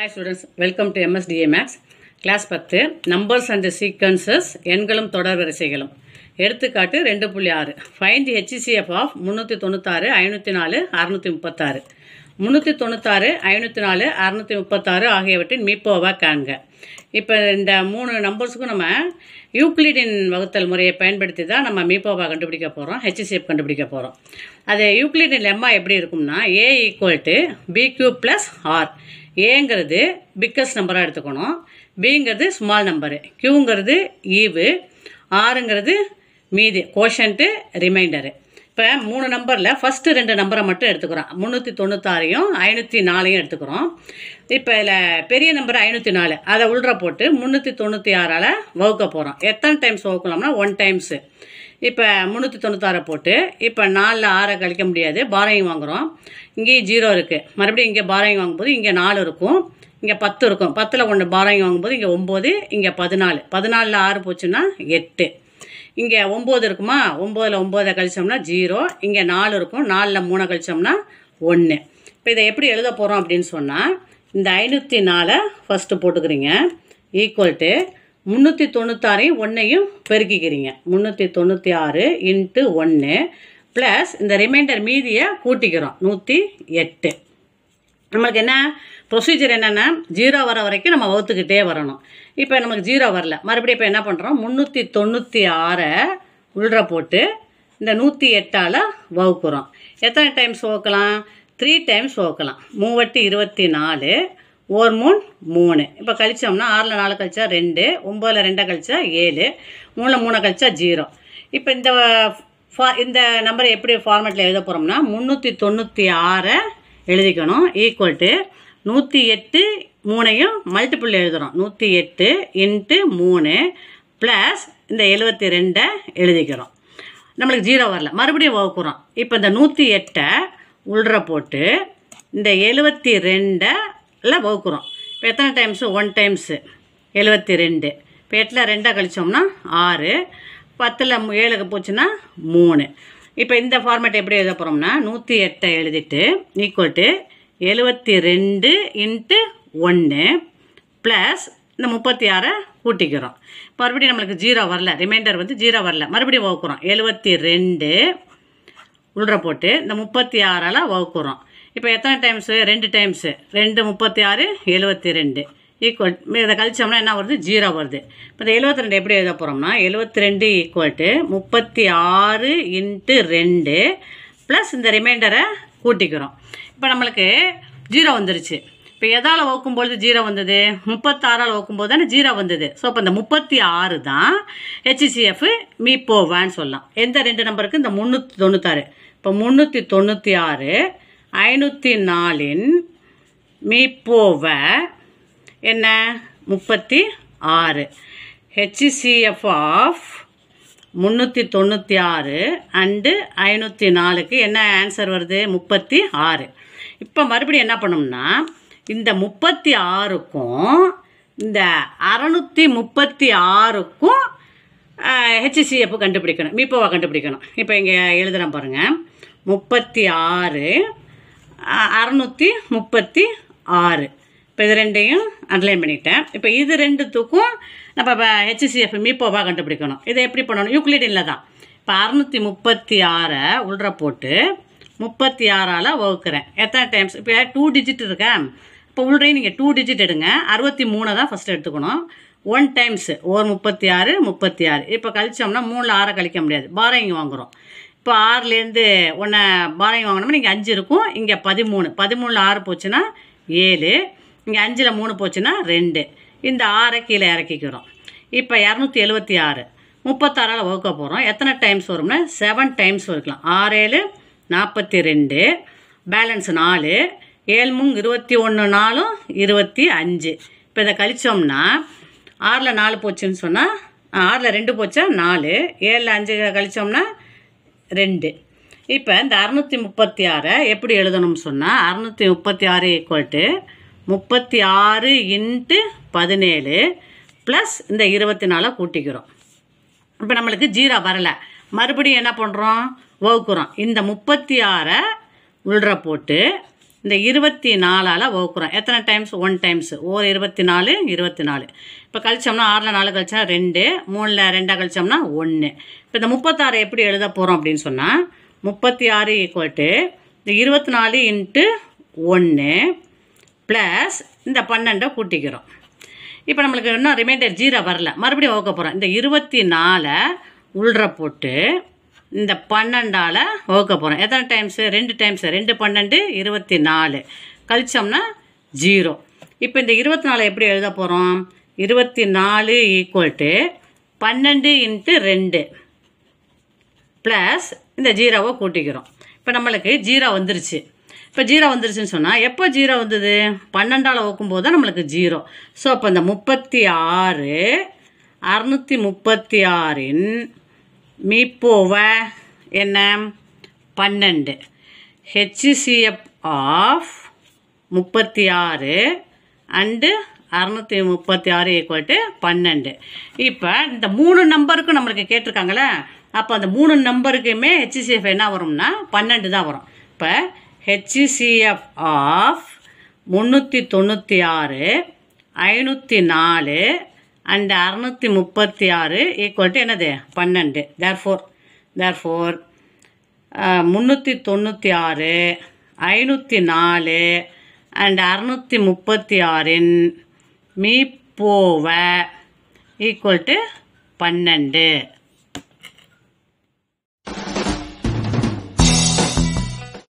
hi students welcome to MSTA maths class பத்து numbers and sequences எண்களும் தொடர் வரிசைகளும் எடுத்துக்காட்டு ரெண்டு புள்ளி ஆறு ஃபைண்ட் ஹெச்சிசிஎஃப் ஆஃப் முந்நூற்றி தொண்ணூத்தாறு ஐநூற்றி நாலு அறுநூற்றி முப்பத்தாறு முந்நூற்றி தொண்ணூத்தாறு ஐநூற்றி நாலு அறுநூற்றி முப்பத்தாறு ஆகியவற்றின் மீப்போவாக காண்க இப்போ இந்த மூணு நம்பர்ஸுக்கும் நம்ம யூக்ளிடின் வகுத்தல் முறையை பயன்படுத்தி தான் நம்ம மீப்போவாக கண்டுபிடிக்க போகிறோம் ஹெச்சிசிஎஃப் கண்டுபிடிக்க போகிறோம் அது யூக்ளிடின் லெம்மா எப்படி இருக்கும்னா A equal to B plus R ஏங்கிறது பிக்கஸ்ட் நம்பராக எடுத்துக்கணும் பிங்கிறது ஸ்மால் நம்பரு கியூங்கிறது ஈவு ஆறுங்கிறது மீதி கோஷன்ட்டு ரிமைண்டரு இப்போ மூணு நம்பரில் ஃபஸ்ட்டு ரெண்டு நம்பரை மட்டும் எடுத்துக்கிறோம் முந்நூற்றி தொண்ணூத்தாறையும் ஐநூற்றி நாலையும் எடுத்துக்கிறோம் இப்போ இதில் பெரிய நம்பர் ஐநூற்றி நாலு அதை உள்ற போட்டு முந்நூற்றி தொண்ணூற்றி ஆறால் வகுக்க போகிறோம் எத்தனை டைம்ஸ் வகுக்கலாம்னா ஒன் டைம்ஸு இப்போ முந்நூற்றி தொண்ணூத்தாறை போட்டு இப்போ நாலில் ஆறை கழிக்க முடியாது பாரையும் வாங்குகிறோம் இங்கேயும் ஜீரோ இருக்குது மறுபடியும் இங்கே பாரையும் வாங்கும்போது இங்கே நாலு இருக்கும் இங்கே பத்து இருக்கும் பத்தில் ஒன்று பாரையும் வாங்கும்போது இங்கே ஒம்பது இங்கே பதினாலு பதினாலில் ஆறு போச்சுன்னா எட்டு இங்கே ஒம்பது இருக்குமா ஒம்போதில் ஒம்போதை கழிச்சோம்னா ஜீரோ இங்கே நாலு இருக்கும் நாலில் மூணை கழித்தோம்னா ஒன்று இப்போ இதை எப்படி எழுத போகிறோம் அப்படின்னு சொன்னால் இந்த ஐநூற்றி நாலை ஃபஸ்ட்டு போட்டுக்கிறீங்க ஈக்குவல் டு முந்நூற்றி தொண்ணூத்தாறையும் ஒன்றையும் பெருக்கிக்கிறீங்க முந்நூற்றி தொண்ணூற்றி ஆறு இன்ட்டு ஒன்று ப்ளஸ் இந்த ரிமைண்டர் மீதியை கூட்டிக்கிறோம் நூற்றி எட்டு நம்மளுக்கு என்ன ப்ரொசீஜர் என்னென்னா ஜீரோ வர வரைக்கும் நம்ம வகுத்துக்கிட்டே வரணும் இப்போ நமக்கு ஜீரோ வரல மறுபடியும் இப்போ என்ன பண்ணுறோம் முந்நூற்றி தொண்ணூற்றி ஆறை உள்ற போட்டு இந்த நூற்றி எட்டால் வகுக்கிறோம் எத்தனை டைம்ஸ் வகுக்கலாம் த்ரீ டைம்ஸ் வகுக்கலாம் மூவட்டி இருபத்தி நாலு ஓர் மூணு மூணு இப்போ கழிச்சோம்னா ஆறில் நாலு கழிச்சா ரெண்டு ஒம்பதில் ரெண்டை கழிச்சா ஏழு மூணில் மூணை கழிச்சா ஜீரோ இப்போ இந்த ஃபா இந்த நம்பரை எப்படி ஃபார்மேட்டில் எழுத போகிறோம்னா முந்நூற்றி தொண்ணூற்றி ஆறை எழுதிக்கணும் ஈக்குவல் டு நூற்றி எட்டு மூணையும் மல்டிப்புள் எழுதுகிறோம் நூற்றி எட்டு இன்ட்டு மூணு ப்ளஸ் இந்த எழுபத்தி ரெண்டை எழுதிக்கிறோம் நம்மளுக்கு ஜீரோ வரல மறுபடியும் வகுக்குறோம் இப்போ இந்த நூற்றி எட்டை உள்ற போட்டு இந்த எழுபத்தி ரெண்டை எல்லாம் வகுக்கிறோம் இப்போ எத்தனை டைம்ஸு ஒன் டைம்ஸு எழுபத்தி ரெண்டு இப்போ எட்டில் ரெண்டாக கழித்தோம்னா ஆறு பத்தில் ஏழுக்கு போச்சுன்னா மூணு இப்போ இந்த ஃபார்மேட் எப்படி எழுத போகிறோம்னா நூற்றி எட்டை எழுதிட்டு ஈக்குவல் டு எழுபத்தி ரெண்டு இன்ட்டு ஒன்று ப்ளஸ் இந்த முப்பத்தி ஆறை கூட்டிக்கிறோம் மறுபடியும் நம்மளுக்கு ஜீரோ வரல ரிமைண்டர் வந்து ஜீரோ வரல மறுபடியும் வகுக்கிறோம் எழுபத்தி ரெண்டு உள்ள போட்டு இந்த முப்பத்தி ஆறால் வகுக்கிறோம் இப்போ எத்தனை டைம்ஸு ரெண்டு டைம்ஸு ரெண்டு முப்பத்தி ஆறு எழுபத்தி ரெண்டு ஈக்குவல் இதை கழிச்சோம்னா என்ன வருது ஜீரோ வருது இப்போ இந்த எழுபத்தி ரெண்டு எப்படி எழுத போகிறோம்னா எழுபத்தி ரெண்டு ஈக்குவல் டு முப்பத்தி ஆறு இன்ட்டு ரெண்டு ப்ளஸ் இந்த ரிமைண்டரை கூட்டிக்கிறோம் இப்போ நம்மளுக்கு ஜீரோ வந்துருச்சு இப்போ எதால் வகுக்கும்பொழுது ஜீரோ வந்தது முப்பத்தாறால் வகுக்கும்போது தானே ஜீரோ வந்தது ஸோ இப்போ இந்த முப்பத்தி ஆறு தான் ஹெச்சிசிஎஃப் மீப்போவான்னு சொல்லலாம் எந்த ரெண்டு நம்பருக்கு இந்த முந்நூற்றி தொண்ணூத்தாறு இப்போ முந்நூற்றி தொண்ணூற்றி ஆறு ஐநூற்றி நாலின் மீப்போவ என்ன முப்பத்தி ஆறு ஹெச்சிசிஎஃப் ஆஃப் முந்நூற்றி தொண்ணூற்றி ஆறு அண்டு ஐநூற்றி நாலுக்கு என்ன ஆன்சர் வருது முப்பத்தி ஆறு இப்போ மறுபடியும் என்ன பண்ணோம்னா இந்த முப்பத்தி ஆறுக்கும் இந்த அறநூற்றி முப்பத்தி ஆறுக்கும் ஹெச்சிசிஎஃப் கண்டுபிடிக்கணும் மீப்போவை கண்டுபிடிக்கணும் இப்போ இங்கே எழுதுகிறேன் பாருங்கள் முப்பத்தி ஆறு அறநூற்றி முப்பத்தி ஆறு இப்போ இது ரெண்டையும் அட்லைன் பண்ணிட்டேன் இப்போ இது ரெண்டுத்துக்கும் நம்ம ஹெச்சிசிஎஃப் மீப்போவாக கண்டுபிடிக்கணும் இதை எப்படி பண்ணணும் யூக்ளிடில் தான் இப்போ அறநூற்றி முப்பத்தி ஆறை உள்ற போட்டு முப்பத்தி ஆறால் வகுக்கிறேன் எத்தனை டைம்ஸ் இப்போ டூ டிஜிட் இருக்கேன் இப்போ உள்ளே நீங்கள் டூ டிஜிட் எடுங்க அறுபத்தி மூணை தான் ஃபஸ்ட்டு எடுத்துக்கணும் ஒன் டைம்ஸு ஒரு முப்பத்தி ஆறு முப்பத்தி ஆறு இப்போ கழிச்சோம்னா மூணில் ஆறை கழிக்க முடியாது இங்கே வாங்குகிறோம் இப்போ ஆறுலேருந்து ஒன்று பானை வாங்கினோம் இங்கே அஞ்சு இருக்கும் இங்கே பதிமூணு பதிமூணில் ஆறு போச்சுன்னா ஏழு இங்கே அஞ்சில் மூணு போச்சுன்னா ரெண்டு இந்த ஆறை கீழே இறக்கிக்கிறோம் இப்போ இரநூத்தி எழுபத்தி ஆறு முப்பத்தாறால் வகுக்க போகிறோம் எத்தனை டைம்ஸ் வரும்னா செவன் டைம்ஸ் வரைக்கலாம் ஆறு ஏழு நாற்பத்தி ரெண்டு பேலன்ஸ் நாலு மூங்கு இருபத்தி ஒன்று நாலும் இருபத்தி அஞ்சு இப்போ இதை கழித்தோம்னா ஆறில் நாலு போச்சுன்னு சொன்னால் ஆறில் ரெண்டு போச்சா நாலு ஏழில் அஞ்சு கழித்தோம்னா ரெண்டு இப்போ இந்த அறுநூற்றி முப்பத்தி ஆறை எப்படி எழுதணும்னு சொன்னால் அறுநூற்றி முப்பத்தி ஆறு ஈக்குவல் டு முப்பத்தி ஆறு இன்ட்டு பதினேழு ப்ளஸ் இந்த இருபத்தி நாலை கூட்டிக்கிறோம் இப்போ நம்மளுக்கு ஜீரோ வரலை மறுபடியும் என்ன பண்ணுறோம் வகுக்கிறோம் இந்த முப்பத்தி ஆறை உள்ற போட்டு இந்த இருபத்தி நாலால் வகுக்குறோம் எத்தனை டைம்ஸ் ஒன் டைம்ஸ் ஒரு இருபத்தி நாலு இருபத்தி நாலு இப்போ கழிச்சோம்னா ஆறில் நாலு கழிச்சா ரெண்டு மூணில் ரெண்டாக கழிச்சோம்னா ஒன்று இப்போ இந்த முப்பத்தாறு எப்படி எழுத போகிறோம் அப்படின்னு சொன்னால் முப்பத்தி ஆறு ஈக்குவல்ட்டு இந்த இருபத்தி நாலு இன்ட்டு ஒன்று ப்ளஸ் இந்த பன்னெண்டை கூட்டிக்கிறோம் இப்போ நம்மளுக்கு இன்னும் ரிமைண்டர் ஜீரோ வரல மறுபடியும் வகுக்க போகிறோம் இந்த இருபத்தி நாலை உள்ற போட்டு இந்த பன்னெண்டால் வகுக்க போகிறோம் எத்தனை டைம்ஸு ரெண்டு டைம்ஸு ரெண்டு பன்னெண்டு இருபத்தி நாலு கழிச்சோம்னா ஜீரோ இப்போ இந்த இருபத்தி நாலு எப்படி எழுத போகிறோம் இருபத்தி நாலு ஈக்குவல்ட்டு பன்னெண்டு இன்ட்டு ரெண்டு ப்ளஸ் இந்த ஜீரோவை கூட்டிக்கிறோம் இப்போ நம்மளுக்கு ஜீரோ வந்துருச்சு இப்போ ஜீரோ வந்துருச்சுன்னு சொன்னால் எப்போ ஜீரோ வந்தது பன்னெண்டால் ஓக்கும்போது தான் நம்மளுக்கு ஜீரோ ஸோ அப்போ இந்த முப்பத்தி ஆறு அறுநூற்றி முப்பத்தி ஆறின் மீப்போவ என்ன பன்னெண்டு ஹெச்சிசிஎஃப் ஆஃப் முப்பத்தி ஆறு அண்டு அறநூற்றி முப்பத்தி ஆறு ஈக்குவல் டு பன்னெண்டு இப்போ இந்த மூணு நம்பருக்கும் நம்மளுக்கு கேட்டிருக்காங்களே அப்போ அந்த மூணு நம்பருக்குமே ஹெச்சிசிஎஃப் என்ன வரும்னா பன்னெண்டு தான் வரும் இப்போ ஹெச்சிசிஎஃப் ஆஃப் முந்நூற்றி தொண்ணூற்றி ஆறு ஐநூற்றி நாலு அண்ட் அறநூற்றி முப்பத்தி ஆறு ஈக்குவல் டு என்னது பன்னெண்டு தேர் ஃபோர் தேர் ஃபோர் முந்நூற்றி தொண்ணூற்றி ஆறு ஐநூற்றி நாலு அண்ட் அறநூற்றி முப்பத்தி ஆறின் மீப்போவை ஈக்குவல் டு பன்னெண்டு